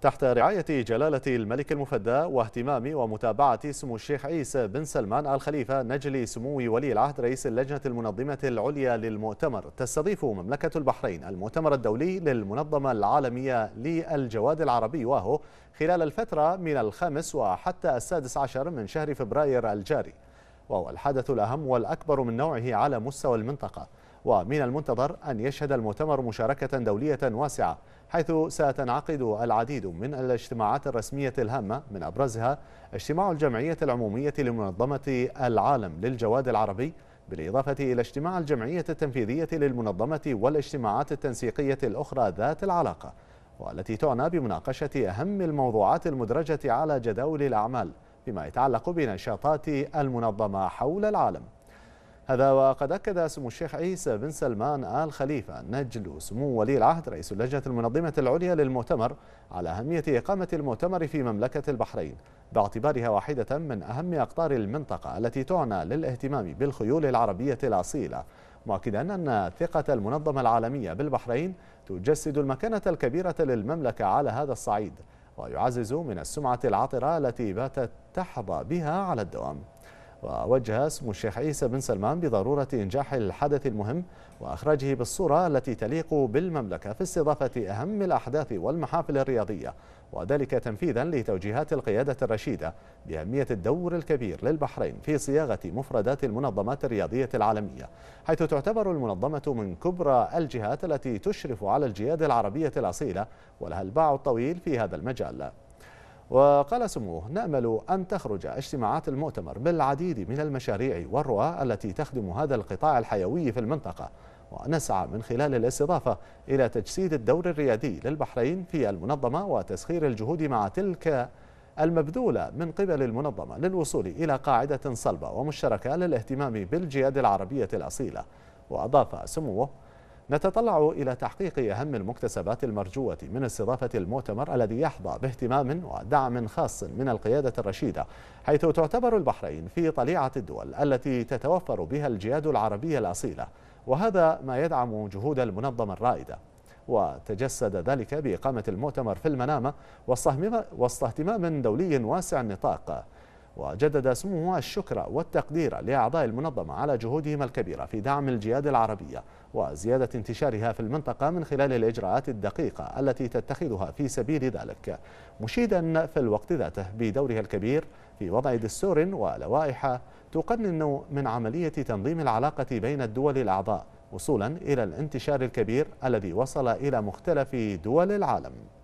تحت رعاية جلالة الملك المفدى واهتمام ومتابعة سمو الشيخ عيسى بن سلمان الخليفة نجل سمو ولي العهد رئيس اللجنة المنظمة العليا للمؤتمر تستضيف مملكة البحرين المؤتمر الدولي للمنظمة العالمية للجواد العربي واهو خلال الفترة من الخامس وحتى السادس عشر من شهر فبراير الجاري وهو الحدث الأهم والأكبر من نوعه على مستوى المنطقة ومن المنتظر أن يشهد المؤتمر مشاركة دولية واسعة حيث ستنعقد العديد من الاجتماعات الرسمية الهامة من أبرزها اجتماع الجمعية العمومية لمنظمة العالم للجواد العربي بالإضافة إلى اجتماع الجمعية التنفيذية للمنظمة والاجتماعات التنسيقية الأخرى ذات العلاقة والتي تعنى بمناقشة أهم الموضوعات المدرجة على جداول الأعمال فيما يتعلق بنشاطات المنظمة حول العالم هذا وقد أكد سمو الشيخ عيسى بن سلمان آل خليفة نجل سمو ولي العهد رئيس اللجنة المنظمة العليا للمؤتمر على أهمية إقامة المؤتمر في مملكة البحرين باعتبارها واحدة من أهم أقطار المنطقة التي تعنى للاهتمام بالخيول العربية الأصيلة مؤكدا أن ثقة المنظمة العالمية بالبحرين تجسد المكانة الكبيرة للمملكة على هذا الصعيد ويعزز من السمعة العطرة التي باتت تحظى بها على الدوام ووجه اسم الشيخ عيسى بن سلمان بضرورة إنجاح الحدث المهم وأخراجه بالصورة التي تليق بالمملكة في استضافة أهم الأحداث والمحافل الرياضية وذلك تنفيذا لتوجيهات القيادة الرشيدة بأهمية الدور الكبير للبحرين في صياغة مفردات المنظمات الرياضية العالمية حيث تعتبر المنظمة من كبرى الجهات التي تشرف على الجياد العربية الأصيلة ولها الباع الطويل في هذا المجال وقال سموه نأمل أن تخرج اجتماعات المؤتمر بالعديد من المشاريع والرؤى التي تخدم هذا القطاع الحيوي في المنطقة ونسعى من خلال الاستضافة إلى تجسيد الدور الريادي للبحرين في المنظمة وتسخير الجهود مع تلك المبذولة من قبل المنظمة للوصول إلى قاعدة صلبة ومشتركة للاهتمام بالجياد العربية الأصيلة وأضاف سموه نتطلع إلى تحقيق أهم المكتسبات المرجوة من استضافة المؤتمر الذي يحظى باهتمام ودعم خاص من القيادة الرشيدة حيث تعتبر البحرين في طليعة الدول التي تتوفر بها الجياد العربية الأصيلة وهذا ما يدعم جهود المنظمة الرائدة وتجسد ذلك بإقامة المؤتمر في المنامة وسط اهتمام دولي واسع النطاق وجدد سموه الشكر والتقدير لأعضاء المنظمة على جهودهم الكبيرة في دعم الجياد العربية وزيادة انتشارها في المنطقة من خلال الإجراءات الدقيقة التي تتخذها في سبيل ذلك مشيدا في الوقت ذاته بدورها الكبير في وضع دستور ولوائح تقنن من عملية تنظيم العلاقة بين الدول الأعضاء وصولا إلى الانتشار الكبير الذي وصل إلى مختلف دول العالم